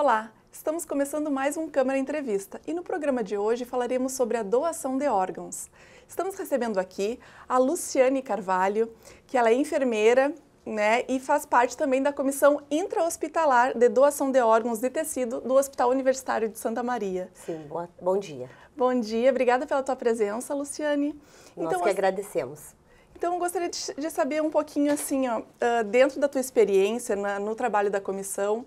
Olá, estamos começando mais um Câmara Entrevista e no programa de hoje falaremos sobre a doação de órgãos. Estamos recebendo aqui a Luciane Carvalho, que ela é enfermeira né, e faz parte também da Comissão Intra-Hospitalar de Doação de Órgãos de Tecido do Hospital Universitário de Santa Maria. Sim, boa, bom dia. Bom dia, obrigada pela tua presença, Luciane. Nós então, que as... agradecemos. Então, gostaria de, de, saber um pouquinho, assim, ó, uh, dentro da tua experiência na, no trabalho da comissão,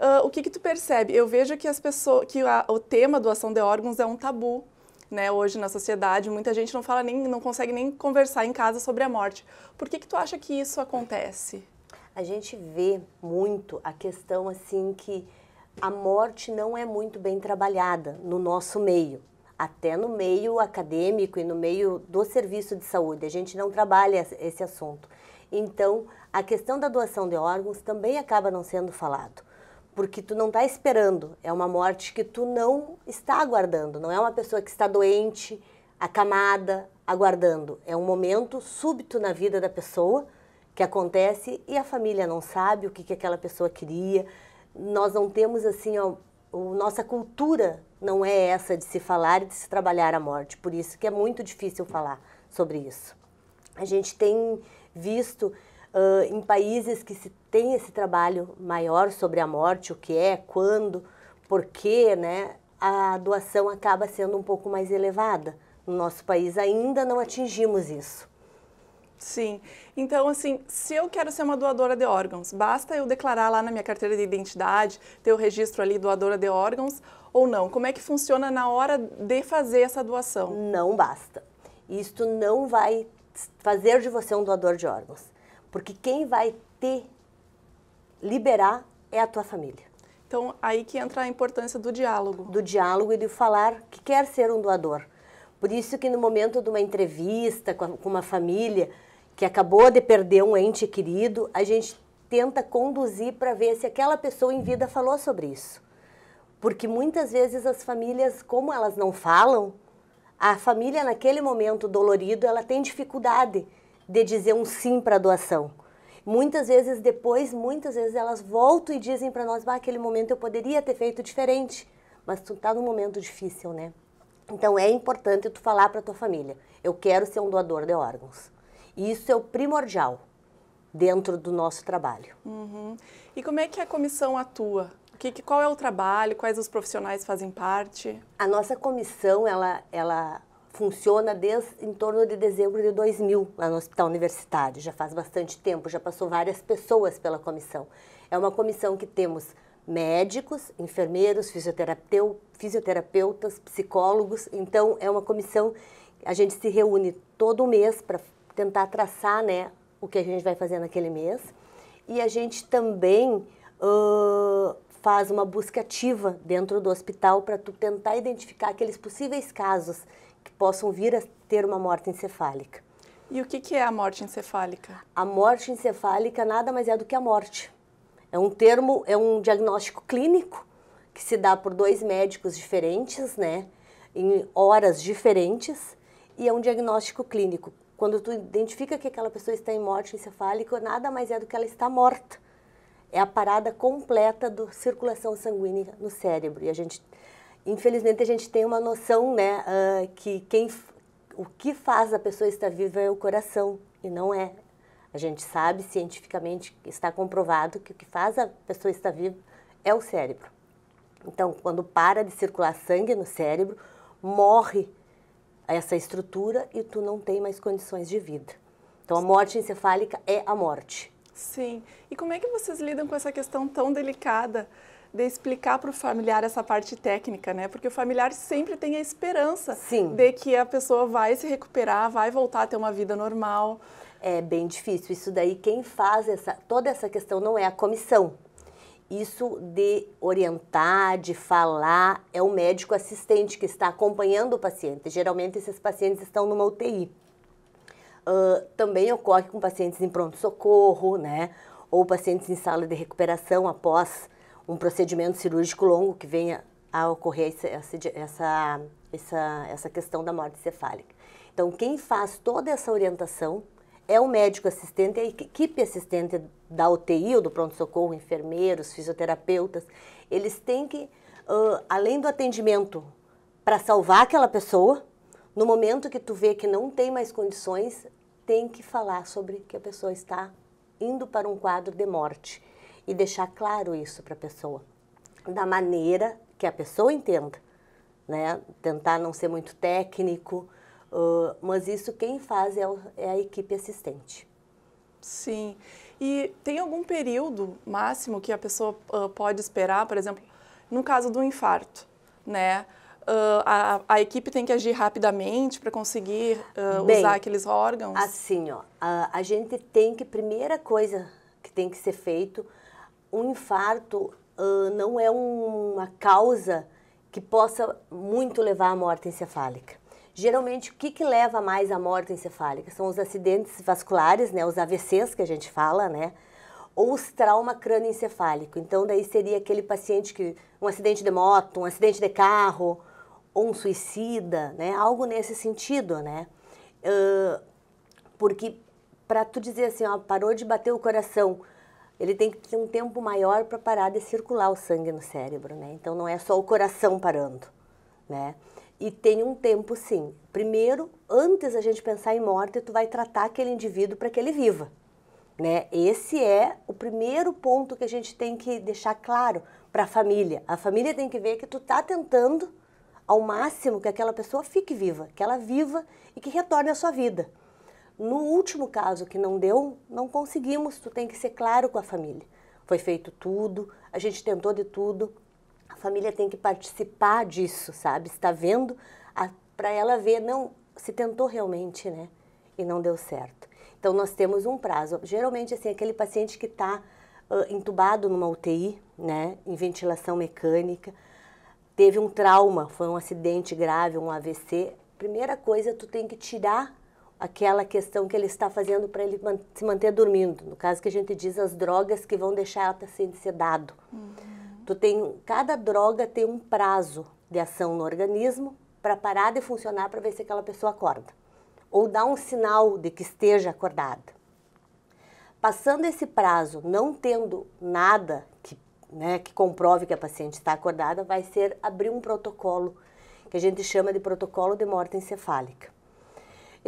Uh, o que, que tu percebe? Eu vejo que as pessoas, que a, o tema doação de órgãos é um tabu. Né, hoje na sociedade, muita gente não fala nem, não consegue nem conversar em casa sobre a morte. Por que que tu acha que isso acontece? A gente vê muito a questão assim que a morte não é muito bem trabalhada no nosso meio, até no meio acadêmico e no meio do serviço de saúde. A gente não trabalha esse assunto. Então, a questão da doação de órgãos também acaba não sendo falado porque tu não está esperando, é uma morte que tu não está aguardando, não é uma pessoa que está doente, acamada, aguardando. É um momento súbito na vida da pessoa que acontece e a família não sabe o que, que aquela pessoa queria. Nós não temos assim, ó, o, nossa cultura não é essa de se falar e de se trabalhar a morte, por isso que é muito difícil falar sobre isso. A gente tem visto uh, em países que se tem esse trabalho maior sobre a morte, o que é, quando, porque né? A doação acaba sendo um pouco mais elevada. No nosso país ainda não atingimos isso. Sim. Então, assim, se eu quero ser uma doadora de órgãos, basta eu declarar lá na minha carteira de identidade, ter o registro ali doadora de órgãos ou não? Como é que funciona na hora de fazer essa doação? Não basta. Isto não vai fazer de você um doador de órgãos. Porque quem vai ter liberar é a tua família. Então, aí que entra a importância do diálogo. Do diálogo e do falar que quer ser um doador. Por isso que no momento de uma entrevista com, com uma família que acabou de perder um ente querido, a gente tenta conduzir para ver se aquela pessoa em vida falou sobre isso. Porque muitas vezes as famílias, como elas não falam, a família naquele momento dolorido, ela tem dificuldade de dizer um sim para a doação. Muitas vezes depois, muitas vezes elas voltam e dizem para nós, bah, aquele momento eu poderia ter feito diferente, mas tu tá num momento difícil, né? Então é importante tu falar para tua família, eu quero ser um doador de órgãos. Isso é o primordial dentro do nosso trabalho. Uhum. E como é que a comissão atua? Que, que, qual é o trabalho? Quais os profissionais fazem parte? A nossa comissão, ela, ela funciona desde em torno de dezembro de 2000 lá no Hospital Universitário. Já faz bastante tempo, já passou várias pessoas pela comissão. É uma comissão que temos médicos, enfermeiros, fisioterapeu, fisioterapeutas, psicólogos. Então é uma comissão a gente se reúne todo mês para tentar traçar, né, o que a gente vai fazer naquele mês. E a gente também uh, faz uma busca ativa dentro do hospital para tentar identificar aqueles possíveis casos possam vir a ter uma morte encefálica. E o que, que é a morte encefálica? A morte encefálica nada mais é do que a morte. É um termo, é um diagnóstico clínico que se dá por dois médicos diferentes, né? Em horas diferentes. E é um diagnóstico clínico. Quando tu identifica que aquela pessoa está em morte encefálica, nada mais é do que ela está morta. É a parada completa da circulação sanguínea no cérebro. E a gente infelizmente a gente tem uma noção, né, uh, que quem o que faz a pessoa estar viva é o coração e não é. A gente sabe cientificamente, está comprovado que o que faz a pessoa estar viva é o cérebro. Então, quando para de circular sangue no cérebro, morre essa estrutura e tu não tem mais condições de vida. Então, a morte encefálica é a morte. Sim. E como é que vocês lidam com essa questão tão delicada? de explicar para o familiar essa parte técnica, né? Porque o familiar sempre tem a esperança Sim. de que a pessoa vai se recuperar, vai voltar a ter uma vida normal. É bem difícil. Isso daí, quem faz essa, toda essa questão não é a comissão. Isso de orientar, de falar, é o médico assistente que está acompanhando o paciente. Geralmente, esses pacientes estão numa UTI. Uh, também ocorre com pacientes em pronto-socorro, né? Ou pacientes em sala de recuperação após um procedimento cirúrgico longo que venha a ocorrer essa, essa, essa, essa questão da morte cefálica. Então, quem faz toda essa orientação é o médico assistente, é a equipe assistente da UTI ou do pronto-socorro, enfermeiros, fisioterapeutas. Eles têm que, uh, além do atendimento para salvar aquela pessoa, no momento que tu vê que não tem mais condições, tem que falar sobre que a pessoa está indo para um quadro de morte e deixar claro isso para a pessoa, da maneira que a pessoa entenda, né? Tentar não ser muito técnico, uh, mas isso quem faz é, o, é a equipe assistente. Sim. E tem algum período máximo que a pessoa uh, pode esperar, por exemplo, no caso do infarto, né? Uh, a, a, equipe tem que agir rapidamente para conseguir uh, Bem, usar aqueles órgãos? Assim, ó, a, a, gente tem que, primeira coisa que tem que ser feito, um infarto uh, não é uma causa que possa muito levar à morte encefálica. Geralmente, o que, que leva mais à morte encefálica? São os acidentes vasculares, né, os AVCs que a gente fala, né, ou os trauma crânioencefálico. Então, daí seria aquele paciente que um acidente de moto, um acidente de carro, ou um suicida, né, algo nesse sentido, né? Uh, porque para tu dizer assim, ó, parou de bater o coração, ele tem que ter um tempo maior para parar de circular o sangue no cérebro, né? Então não é só o coração parando, né? E tem um tempo sim. Primeiro, antes a gente pensar em morte, tu vai tratar aquele indivíduo para que ele viva, né? Esse é o primeiro ponto que a gente tem que deixar claro para a família. A família tem que ver que tu tá tentando ao máximo que aquela pessoa fique viva, que ela viva e que retorne à sua vida. No último caso que não deu, não conseguimos, tu tem que ser claro com a família. Foi feito tudo, a gente tentou de tudo. A família tem que participar disso, sabe? Está vendo para ela ver não se tentou realmente, né? E não deu certo. Então nós temos um prazo. Geralmente assim aquele paciente que está uh, entubado numa UTI, né? Em ventilação mecânica, teve um trauma, foi um acidente grave, um AVC. Primeira coisa, tu tem que tirar aquela questão que ele está fazendo para ele man se manter dormindo. No caso que a gente diz as drogas que vão deixar ela paciente sedado. Uhum. Tu tem cada droga tem um prazo de ação no organismo para parar de funcionar para ver se aquela pessoa acorda ou dar um sinal de que esteja acordada. Passando esse prazo, não tendo nada que, né, que comprove que a paciente está acordada, vai ser abrir um protocolo que a gente chama de protocolo de morte encefálica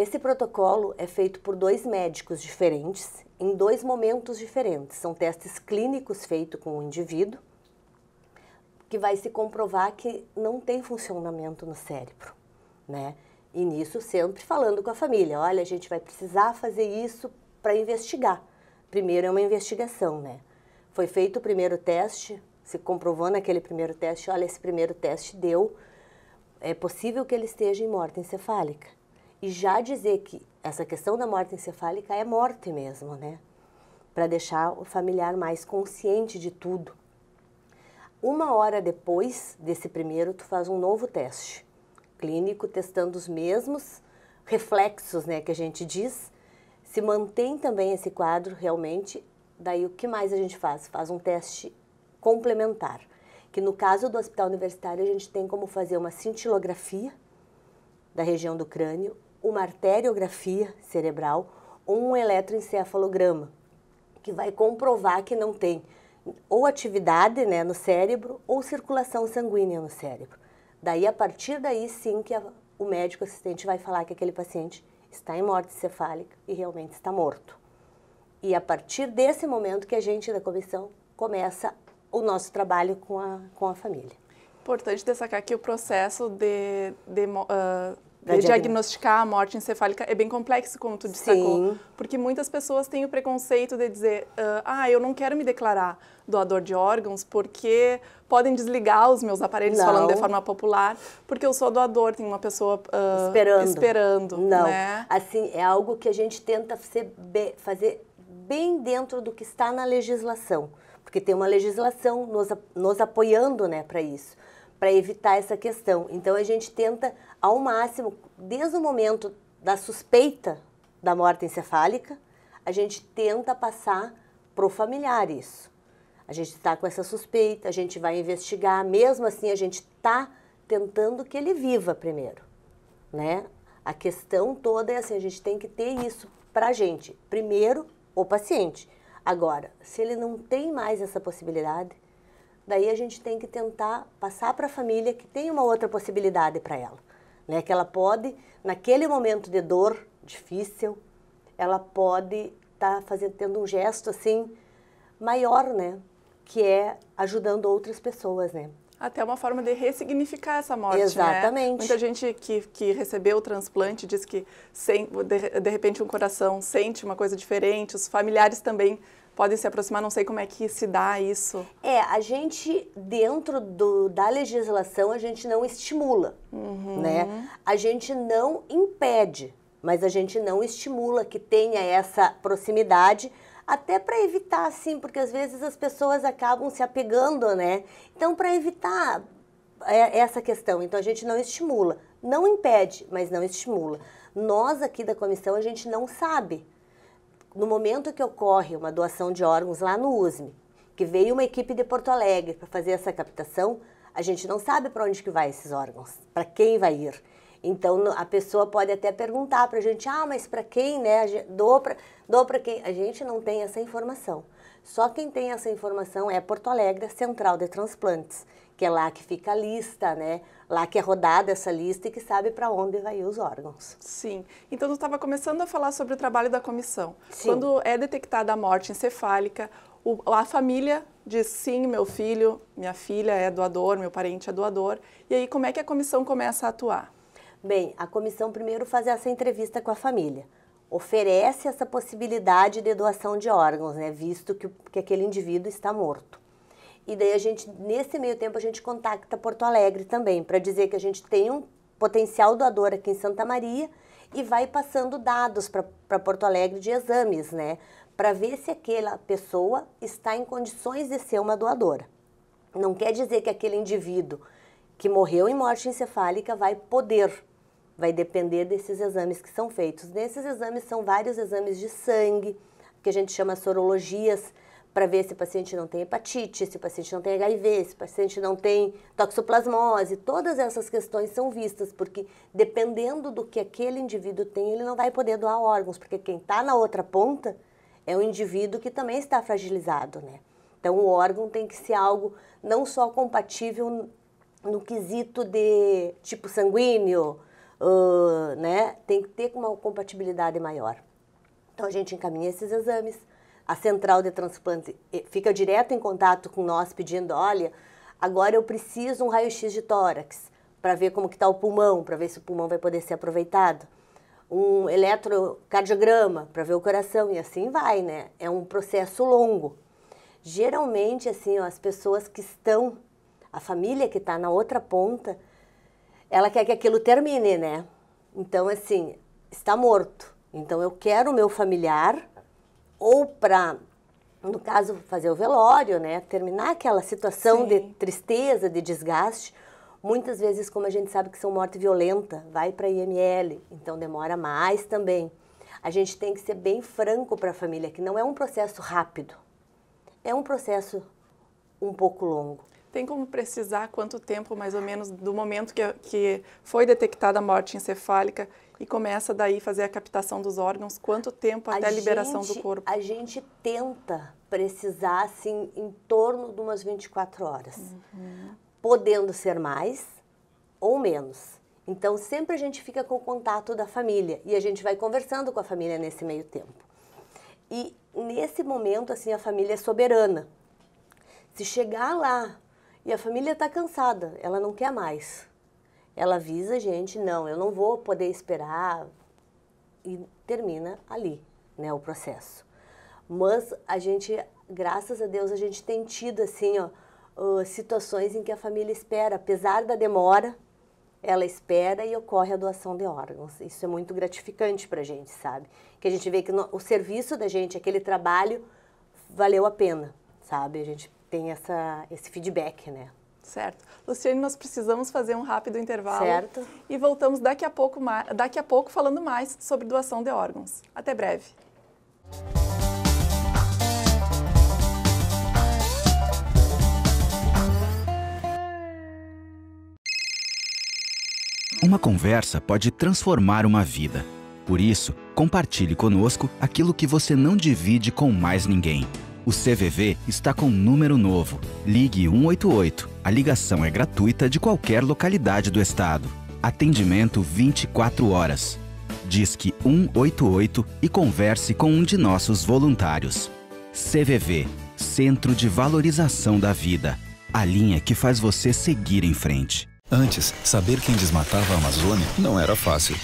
esse protocolo é feito por dois médicos diferentes, em dois momentos diferentes. São testes clínicos feitos com o indivíduo, que vai se comprovar que não tem funcionamento no cérebro, né? E nisso sempre falando com a família, olha, a gente vai precisar fazer isso para investigar. Primeiro é uma investigação, né? Foi feito o primeiro teste, se comprovou naquele primeiro teste, olha, esse primeiro teste deu, é possível que ele esteja em morte encefálica e já dizer que essa questão da morte encefálica é morte mesmo, né? Para deixar o familiar mais consciente de tudo. Uma hora depois desse primeiro, tu faz um novo teste clínico, testando os mesmos reflexos, né, que a gente diz. Se mantém também esse quadro realmente, daí o que mais a gente faz? Faz um teste complementar, que no caso do hospital universitário a gente tem como fazer uma cintilografia da região do crânio uma arteriografia cerebral ou um eletroencefalograma, que vai comprovar que não tem ou atividade né, no cérebro ou circulação sanguínea no cérebro. Daí, a partir daí, sim que a, o médico assistente vai falar que aquele paciente está em morte cefálica e realmente está morto. E a partir desse momento que a gente da comissão começa o nosso trabalho com a, com a família. Importante destacar que o processo de, de uh diagnosticar a morte encefálica é bem complexo, como tu destacou. Sim. Porque muitas pessoas têm o preconceito de dizer, ah, ah, eu não quero me declarar doador de órgãos porque podem desligar os meus aparelhos, não. falando de forma popular, porque eu sou doador, tem uma pessoa uh, esperando. esperando. Não, né? assim, é algo que a gente tenta be fazer bem dentro do que está na legislação. Porque tem uma legislação nos, nos apoiando né, para isso para evitar essa questão. Então a gente tenta ao máximo, desde o momento da suspeita da morte encefálica, a gente tenta passar pro familiar isso. A gente está com essa suspeita, a gente vai investigar, mesmo assim a gente está tentando que ele viva primeiro, né? A questão toda é assim, a gente tem que ter isso para a gente. Primeiro, o paciente. Agora, se ele não tem mais essa possibilidade, daí a gente tem que tentar passar para a família que tem uma outra possibilidade para ela, né? Que ela pode, naquele momento de dor difícil, ela pode estar tá fazendo tendo um gesto assim maior, né? Que é ajudando outras pessoas, né? Até uma forma de ressignificar essa morte, né? Exatamente. Né? Muita gente que, que recebeu o transplante diz que sem, de, de repente um coração sente uma coisa diferente, os familiares também podem se aproximar, não sei como é que se dá isso. É, a gente, dentro do, da legislação, a gente não estimula, uhum. né? A gente não impede, mas a gente não estimula que tenha essa proximidade, até para evitar, assim, porque às vezes as pessoas acabam se apegando, né? Então, para evitar é, essa questão, então a gente não estimula. Não impede, mas não estimula. Nós aqui da comissão, a gente não sabe no momento que ocorre uma doação de órgãos lá no USM, que veio uma equipe de Porto Alegre para fazer essa captação, a gente não sabe para onde que vai esses órgãos, para quem vai ir. Então a pessoa pode até perguntar para a gente, ah, mas para quem, né? Dou para dou para quem? A gente não tem essa informação. Só quem tem essa informação é Porto Alegre Central de Transplantes, que é lá que fica a lista, né? Lá que é rodada essa lista e que sabe para onde vai ir os órgãos. Sim. Então, eu estava começando a falar sobre o trabalho da comissão. Sim. Quando é detectada a morte encefálica, o, a família diz sim, meu filho, minha filha é doador, meu parente é doador. E aí, como é que a comissão começa a atuar? Bem, a comissão primeiro faz essa entrevista com a família. Oferece essa possibilidade de doação de órgãos, né? Visto que, que aquele indivíduo está morto. E daí a gente, nesse meio tempo, a gente contacta Porto Alegre também, para dizer que a gente tem um potencial doador aqui em Santa Maria e vai passando dados para Porto Alegre de exames, né? Para ver se aquela pessoa está em condições de ser uma doadora. Não quer dizer que aquele indivíduo que morreu em morte encefálica vai poder, vai depender desses exames que são feitos. Nesses exames são vários exames de sangue, que a gente chama sorologias, para ver se o paciente não tem hepatite, se o paciente não tem HIV, se o paciente não tem toxoplasmose. Todas essas questões são vistas, porque dependendo do que aquele indivíduo tem, ele não vai poder doar órgãos, porque quem está na outra ponta é um indivíduo que também está fragilizado, né? Então o órgão tem que ser algo não só compatível no quesito de tipo sanguíneo, uh, né? Tem que ter uma compatibilidade maior. Então a gente encaminha esses exames, a central de transplante eh, fica direto em contato com nós pedindo, olha, agora eu preciso um raio-x de tórax para ver como que está o pulmão, para ver se o pulmão vai poder ser aproveitado. Um eletrocardiograma para ver o coração e assim vai, né? É um processo longo. Geralmente, assim, ó, as pessoas que estão, a família que está na outra ponta, ela quer que aquilo termine, né? Então, assim, está morto. Então, eu quero o meu familiar ou para no caso fazer o velório, né, terminar aquela situação Sim. de tristeza, de desgaste, muitas vezes como a gente sabe que são morte violenta, vai para IML, então demora mais também. A gente tem que ser bem franco para a família que não é um processo rápido. É um processo um pouco longo. Tem como precisar quanto tempo, mais ou menos, do momento que, que foi detectada a morte encefálica e começa daí fazer a captação dos órgãos, quanto tempo a até a liberação do corpo? A gente tenta precisar, assim, em torno de umas 24 horas, uhum. podendo ser mais ou menos. Então, sempre a gente fica com o contato da família e a gente vai conversando com a família nesse meio tempo. E nesse momento, assim, a família é soberana. Se chegar lá e a família está cansada, ela não quer mais ela avisa a gente, não, eu não vou poder esperar e termina ali, né, o processo. Mas a gente, graças a Deus, a gente tem tido assim, ó, situações em que a família espera, apesar da demora, ela espera e ocorre a doação de órgãos. Isso é muito gratificante para a gente, sabe? Que a gente vê que no, o serviço da gente, aquele trabalho, valeu a pena, sabe? A gente tem essa, esse feedback, né? Certo. Luciane, nós precisamos fazer um rápido intervalo. Certo. E voltamos daqui a pouco, daqui a pouco falando mais sobre doação de órgãos. Até breve. Uma conversa pode transformar uma vida. Por isso, compartilhe conosco aquilo que você não divide com mais ninguém. O CVV está com um número novo. Ligue 188. A ligação é gratuita de qualquer localidade do estado. Atendimento 24 horas. Disque 188 e converse com um de nossos voluntários. CVV Centro de Valorização da Vida a linha que faz você seguir em frente. Antes, saber quem desmatava a Amazônia não era fácil.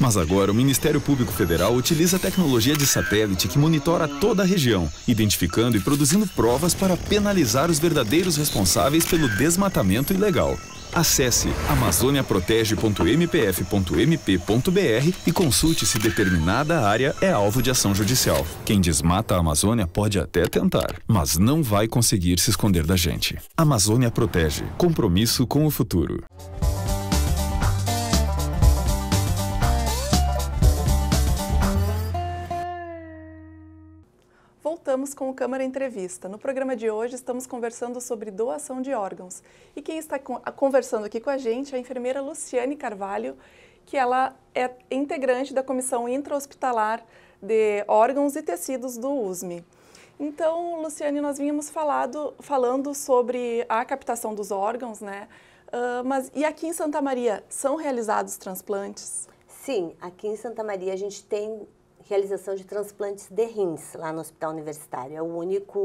Mas agora o Ministério Público Federal utiliza tecnologia de satélite que monitora toda a região, identificando e produzindo provas para penalizar os verdadeiros responsáveis pelo desmatamento ilegal. Acesse amazoniaprotege.mpf.mp.br e consulte se determinada área é alvo de ação judicial. Quem desmata a Amazônia pode até tentar, mas não vai conseguir se esconder da gente. Amazônia Protege. Compromisso com o futuro. voltamos com o Câmara Entrevista. No programa de hoje estamos conversando sobre doação de órgãos. E quem está conversando aqui com a gente é a enfermeira Luciane Carvalho, que ela é integrante da Comissão Intra-Hospitalar de Órgãos e Tecidos do USME. Então, Luciane, nós vínhamos falado, falando sobre a captação dos órgãos, né? Uh, mas e aqui em Santa Maria, são realizados transplantes? Sim, aqui em Santa Maria a gente tem realização de transplantes de rins lá no Hospital Universitário. É o único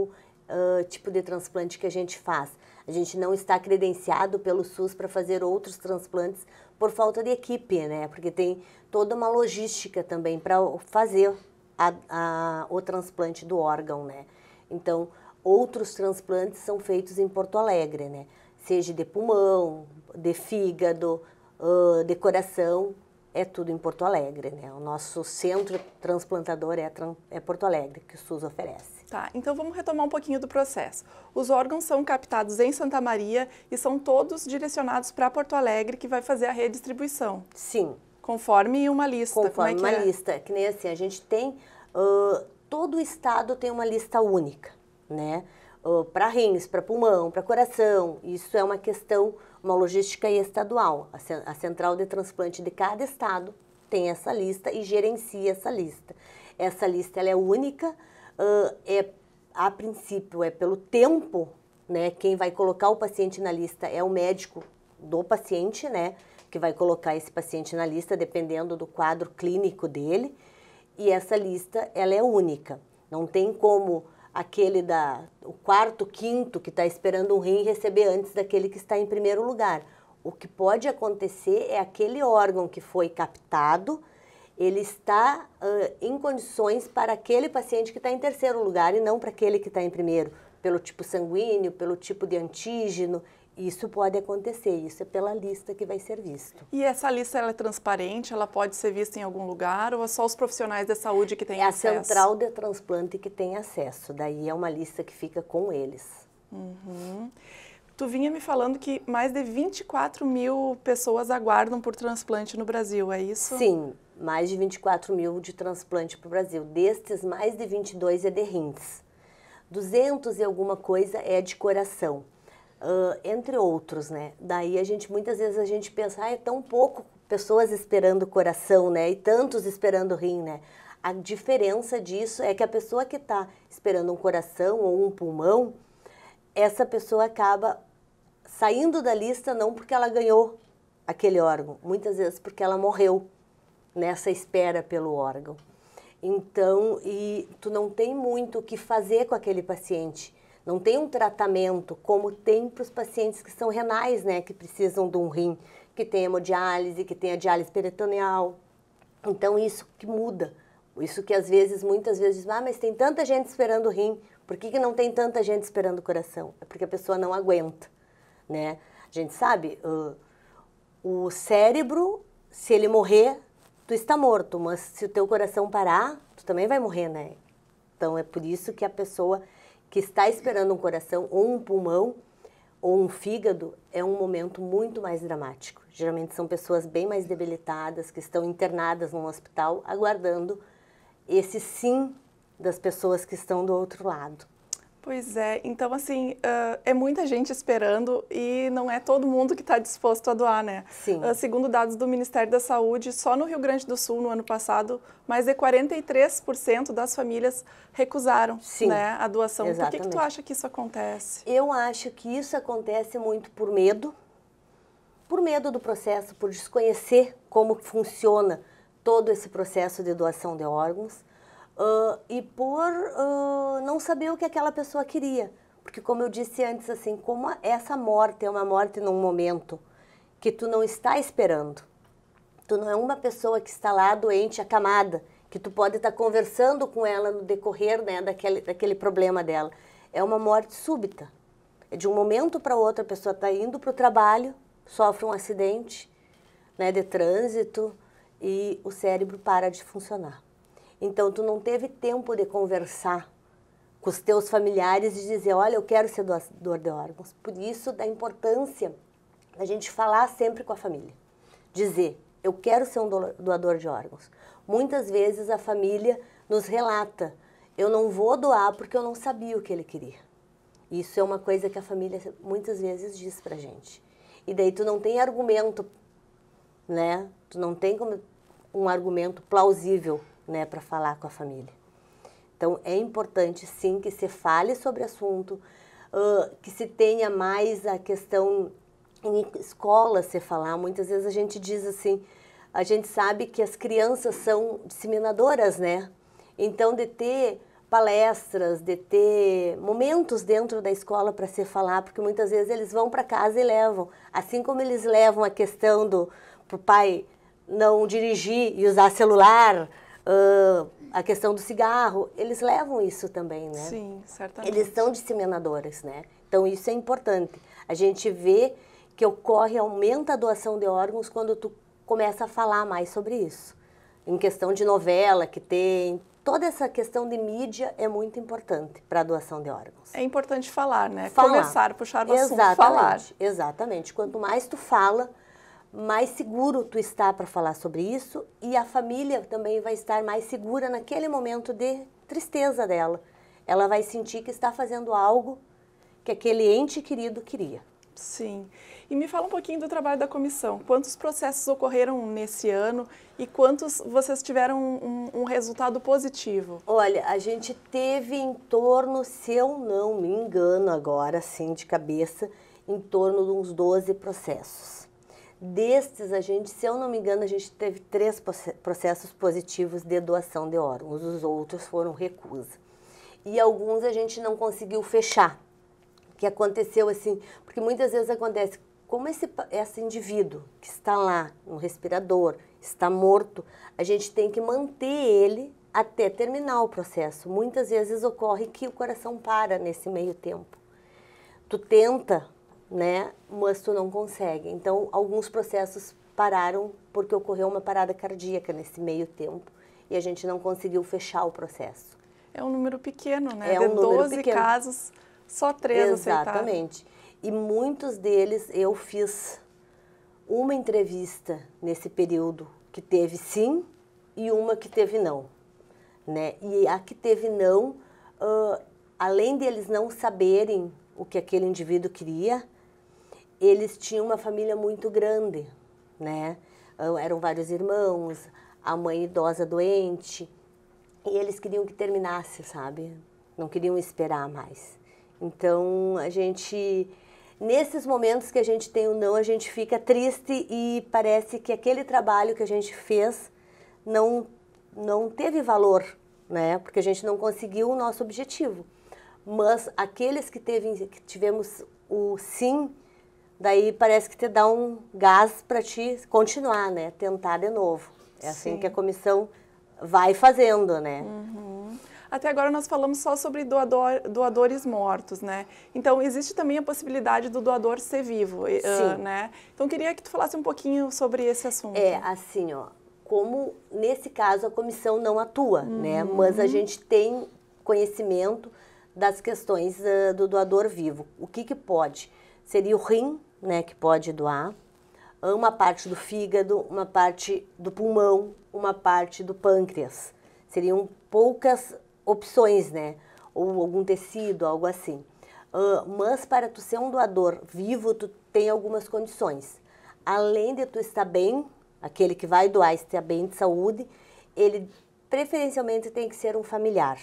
uh, tipo de transplante que a gente faz. A gente não está credenciado pelo SUS para fazer outros transplantes por falta de equipe, né? Porque tem toda uma logística também para fazer a, a, o transplante do órgão, né? Então, outros transplantes são feitos em Porto Alegre, né? Seja de pulmão, de fígado, uh, de coração, é tudo em Porto Alegre, né? O nosso centro transplantador é, é Porto Alegre, que o SUS oferece. Tá, então vamos retomar um pouquinho do processo. Os órgãos são captados em Santa Maria e são todos direcionados para Porto Alegre, que vai fazer a redistribuição. Sim. Conforme uma lista. É Conforme é uma é? lista. Que nem assim, a gente tem. Uh, todo o estado tem uma lista única, né? Uh, para rins, para pulmão, para coração. Isso é uma questão uma logística estadual. A, central de transplante de cada estado tem essa lista e gerencia essa lista. Essa lista ela é única, uh, é, a princípio é pelo tempo, né? Quem vai colocar o paciente na lista é o médico do paciente, né? Que vai colocar esse paciente na lista, dependendo do quadro clínico dele. E essa lista ela é única. Não tem como aquele da o quarto, quinto que está esperando um rim receber antes daquele que está em primeiro lugar. O que pode acontecer é aquele órgão que foi captado, ele está uh, em condições para aquele paciente que está em terceiro lugar e não para aquele que está em primeiro, pelo tipo sanguíneo, pelo tipo de antígeno. Isso pode acontecer, isso é pela lista que vai ser visto. E essa lista ela é transparente, ela pode ser vista em algum lugar ou é só os profissionais da saúde que têm acesso? É a central de transplante que tem acesso, daí é uma lista que fica com eles. Uhum. Tu vinha me falando que mais de 24 mil pessoas aguardam por transplante no Brasil, é isso? Sim, mais de 24 mil de transplante para o Brasil. Destes, mais de 22 é de rins. 200 e alguma coisa é de coração uh, entre outros, né? Daí a gente, muitas vezes a gente pensa, ah, é tão pouco pessoas esperando o coração, né? E tantos esperando o rim, né? A diferença disso é que a pessoa que está esperando um coração ou um pulmão, essa pessoa acaba saindo da lista não porque ela ganhou aquele órgão, muitas vezes porque ela morreu nessa espera pelo órgão. Então, e tu não tem muito o que fazer com aquele paciente. Não tem um tratamento como tem para os pacientes que são renais, né? Que precisam de um rim, que tem hemodiálise, que tem a diálise peritoneal. Então, isso que muda. Isso que às vezes, muitas vezes, ah, mas tem tanta gente esperando o rim, por que, que não tem tanta gente esperando o coração? É porque a pessoa não aguenta, né? A gente sabe, uh, o cérebro, se ele morrer, tu está morto, mas se o teu coração parar, tu também vai morrer, né? Então é por isso que a pessoa que está esperando um coração ou um pulmão ou um fígado é um momento muito mais dramático. Geralmente são pessoas bem mais debilitadas que estão internadas num hospital aguardando esse sim das pessoas que estão do outro lado. Pois é, então assim, uh, é muita gente esperando e não é todo mundo que está disposto a doar, né? Sim. Uh, segundo dados do Ministério da Saúde, só no Rio Grande do Sul, no ano passado, mais de 43% das famílias recusaram Sim, né, a doação. Exatamente. Por que, que tu acha que isso acontece? Eu acho que isso acontece muito por medo, por medo do processo, por desconhecer como funciona todo esse processo de doação de órgãos uh, e por uh, não saber o que aquela pessoa queria. Porque, como eu disse antes, assim, como essa morte é uma morte num momento que tu não está esperando. Tu não é uma pessoa que está lá doente, acamada, que tu pode estar conversando com ela no decorrer né, daquele, daquele problema dela. É uma morte súbita. É de um momento para outro, a pessoa está indo para o trabalho, sofre um acidente né, de trânsito e o cérebro para de funcionar. Então, tu não teve tempo de conversar com os teus familiares e dizer, olha, eu quero ser doador de órgãos. Por isso, da importância da gente falar sempre com a família. Dizer, eu quero ser um doador de órgãos. Muitas vezes a família nos relata, eu não vou doar porque eu não sabia o que ele queria. Isso é uma coisa que a família muitas vezes diz pra gente. E daí tu não tem argumento, né? Tu não tem um argumento plausível né, para falar com a família. Então é importante sim que se fale sobre o assunto, uh, que se tenha mais a questão em escola se falar. Muitas vezes a gente diz assim, a gente sabe que as crianças são disseminadoras, né? Então de ter palestras, de ter momentos dentro da escola para se falar, porque muitas vezes eles vão para casa e levam, assim como eles levam a questão do pro pai não dirigir e usar celular, Uh, a questão do cigarro, eles levam isso também, né? Sim, certamente. Eles são disseminadores, né? Então isso é importante. A gente vê que ocorre, aumenta a doação de órgãos quando tu começa a falar mais sobre isso. Em questão de novela que tem, toda essa questão de mídia é muito importante para a doação de órgãos. É importante falar, né? Falar. Começar, puxar o exatamente, assunto, falar. Exatamente. Quanto mais tu fala, mais seguro tu está para falar sobre isso e a família também vai estar mais segura naquele momento de tristeza dela. Ela vai sentir que está fazendo algo que aquele ente querido queria. Sim. E me fala um pouquinho do trabalho da comissão. Quantos processos ocorreram nesse ano e quantos vocês tiveram um, um, resultado positivo? Olha, a gente teve em torno, se eu não me engano agora, assim de cabeça, em torno de uns 12 processos. Destes, a gente, se eu não me engano, a gente teve três processos positivos de doação de órgãos, os outros foram recusa. E alguns a gente não conseguiu fechar, que aconteceu assim, porque muitas vezes acontece, como esse, esse indivíduo que está lá no respirador, está morto, a gente tem que manter ele até terminar o processo. Muitas vezes ocorre que o coração para nesse meio tempo. Tu tenta né? Mas tu não consegue. Então, alguns processos pararam porque ocorreu uma parada cardíaca nesse meio tempo e a gente não conseguiu fechar o processo. É um número pequeno, né? É um número 12 pequeno. casos, só três Exatamente. Aceitaram. E muitos deles eu fiz uma entrevista nesse período que teve sim e uma que teve não, né? E a que teve não, uh, além deles não saberem o que aquele indivíduo queria, eles tinham uma família muito grande, né? Eram vários irmãos, a mãe idosa doente, e eles queriam que terminasse, sabe? Não queriam esperar mais. Então, a gente nesses momentos que a gente tem o um não, a gente fica triste e parece que aquele trabalho que a gente fez não não teve valor, né? Porque a gente não conseguiu o nosso objetivo. Mas aqueles que, teve, que tivemos o sim, daí parece que te dá um gás para te continuar, né? Tentar de novo. É assim que a comissão vai fazendo, né? Uhum. Até agora nós falamos só sobre doador, doadores mortos, né? Então, existe também a possibilidade do doador ser vivo, uh, né? Então, queria que tu falasse um pouquinho sobre esse assunto. É, assim, ó, como nesse caso a comissão não atua, né? uhum. né? Mas a gente tem conhecimento das questões uh, do doador vivo. O que que pode? Seria o rim, né, que pode doar, uma parte do fígado, uma parte do pulmão, uma parte do pâncreas. Seriam poucas opções, né? Ou algum tecido, algo assim. Uh, mas para tu ser um doador vivo, tu tem algumas condições. Além de tu estar bem, aquele que vai doar estar bem de saúde, ele preferencialmente tem que ser um familiar.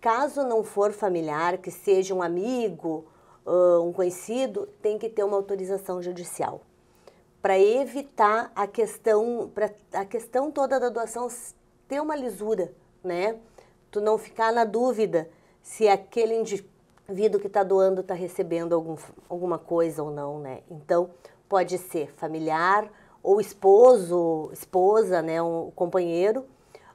Caso não for familiar, que seja um amigo, uh, um conhecido, tem que ter uma autorização judicial para evitar a questão, para a questão toda da doação ter uma lisura, né? Tu não ficar na dúvida se aquele indivíduo que está doando está recebendo algum, alguma coisa ou não, né? Então pode ser familiar ou esposo, esposa, né, um companheiro,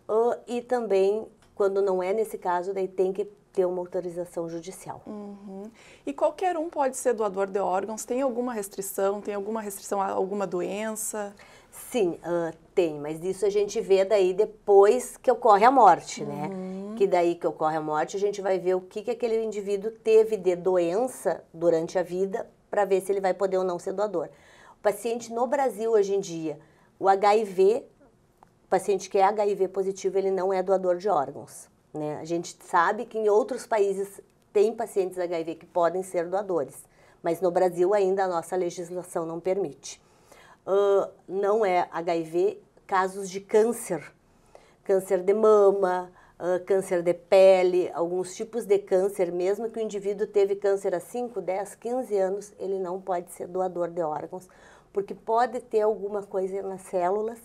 uh, e também quando não é nesse caso, daí tem que ter uma autorização judicial. Uhum. E qualquer um pode ser doador de órgãos? Tem alguma restrição? Tem alguma restrição a alguma doença? Sim, uh, tem, mas isso a gente vê daí depois que ocorre a morte, né? uhum. né? Que daí que ocorre a morte, a gente vai ver o que, que aquele indivíduo teve de doença durante a vida para ver se ele vai poder ou não ser doador. O paciente no Brasil hoje em dia, o HIV, o paciente que é HIV positivo, ele não é doador de órgãos. Né? A gente sabe que em outros países tem pacientes HIV que podem ser doadores, mas no Brasil ainda a nossa legislação não permite. Uh, não é HIV casos de câncer, câncer de mama, uh, câncer de pele, alguns tipos de câncer, mesmo que o indivíduo teve câncer há 5, 10, 15 anos, ele não pode ser doador de órgãos, porque pode ter alguma coisa nas células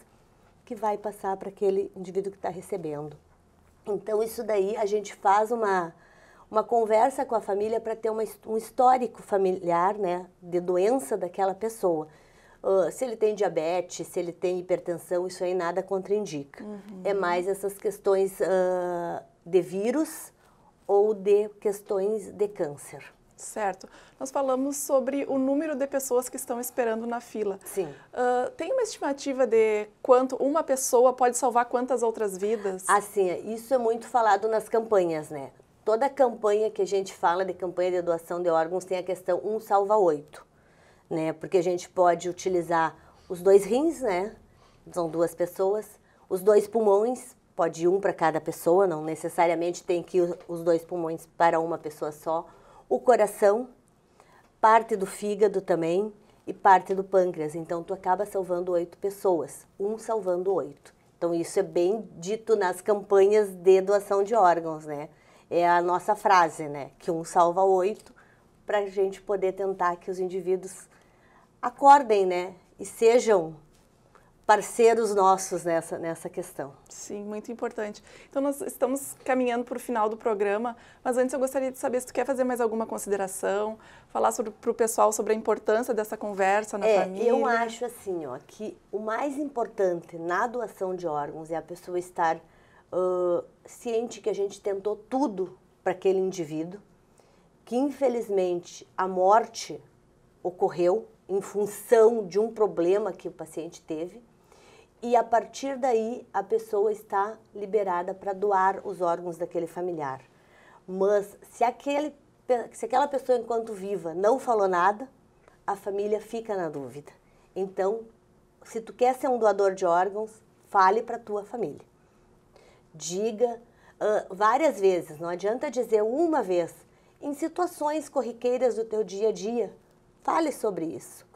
que vai passar para aquele indivíduo que está recebendo. Então, isso daí a gente faz uma, uma conversa com a família para ter uma, um histórico familiar né, de doença daquela pessoa. Uh, se ele tem diabetes, se ele tem hipertensão, isso aí nada contraindica. Uhum. É mais essas questões uh, de vírus ou de questões de câncer. Certo. Nós falamos sobre o número de pessoas que estão esperando na fila. Sim. Uh, tem uma estimativa de quanto uma pessoa pode salvar quantas outras vidas? Assim, isso é muito falado nas campanhas, né? Toda campanha que a gente fala de campanha de doação de órgãos tem a questão um salva oito, né? Porque a gente pode utilizar os dois rins, né? São duas pessoas. Os dois pulmões, pode um para cada pessoa, não necessariamente tem que ir os dois pulmões para uma pessoa só o coração, parte do fígado também e parte do pâncreas. Então, tu acaba salvando oito pessoas, um salvando oito. Então, isso é bem dito nas campanhas de doação de órgãos, né? É a nossa frase, né? Que um salva oito, para a gente poder tentar que os indivíduos acordem, né? E sejam parceiros nossos nessa, nessa questão. Sim, muito importante. Então, nós estamos caminhando para o final do programa, mas antes eu gostaria de saber se tu quer fazer mais alguma consideração, falar para o pessoal sobre a importância dessa conversa na é, família. Eu acho assim, ó, que o mais importante na doação de órgãos é a pessoa estar uh, ciente que a gente tentou tudo para aquele indivíduo, que infelizmente a morte ocorreu em função de um problema que o paciente teve, e a partir daí a pessoa está liberada para doar os órgãos daquele familiar. Mas se, aquele, se aquela pessoa, enquanto viva, não falou nada, a família fica na dúvida. Então, se tu quer ser um doador de órgãos, fale para tua família. Diga uh, várias vezes, não adianta dizer uma vez. Em situações corriqueiras do teu dia a dia, fale sobre isso.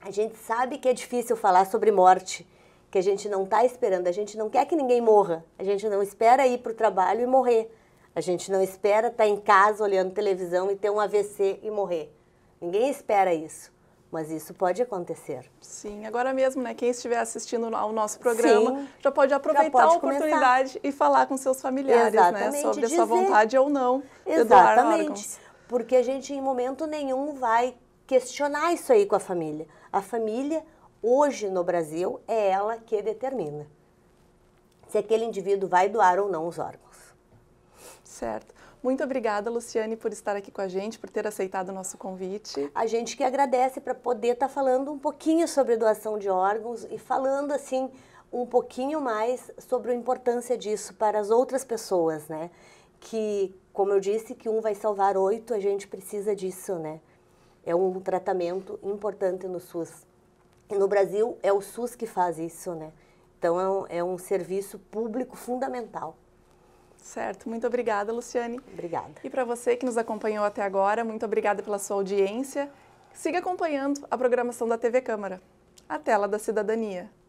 A gente sabe que é difícil falar sobre morte, que a gente não está esperando. A gente não quer que ninguém morra. A gente não espera ir para o trabalho e morrer. A gente não espera estar tá em casa olhando televisão e ter um AVC e morrer. Ninguém espera isso. Mas isso pode acontecer. Sim, agora mesmo, né? Quem estiver assistindo ao nosso programa Sim, já pode aproveitar já pode a oportunidade começar. e falar com seus familiares, né? Exatamente, né? Sobre dizer. a sua vontade ou não. Exatamente. Porque a gente, em momento nenhum, vai questionar isso aí com a família. A família hoje no Brasil é ela que determina se aquele indivíduo vai doar ou não os órgãos. Certo. Muito obrigada, Luciane, por estar aqui com a gente, por ter aceitado o nosso convite. A gente que agradece para poder estar tá falando um pouquinho sobre doação de órgãos e falando assim um pouquinho mais sobre a importância disso para as outras pessoas, né? Que, como eu disse, que um vai salvar oito, a gente precisa disso, né? É um tratamento importante no SUS. No Brasil, é o SUS que faz isso, né? Então, é um, é um serviço público fundamental. Certo, muito obrigada, Luciane. Obrigada. E para você que nos acompanhou até agora, muito obrigada pela sua audiência. Siga acompanhando a programação da TV Câmara, a tela da cidadania.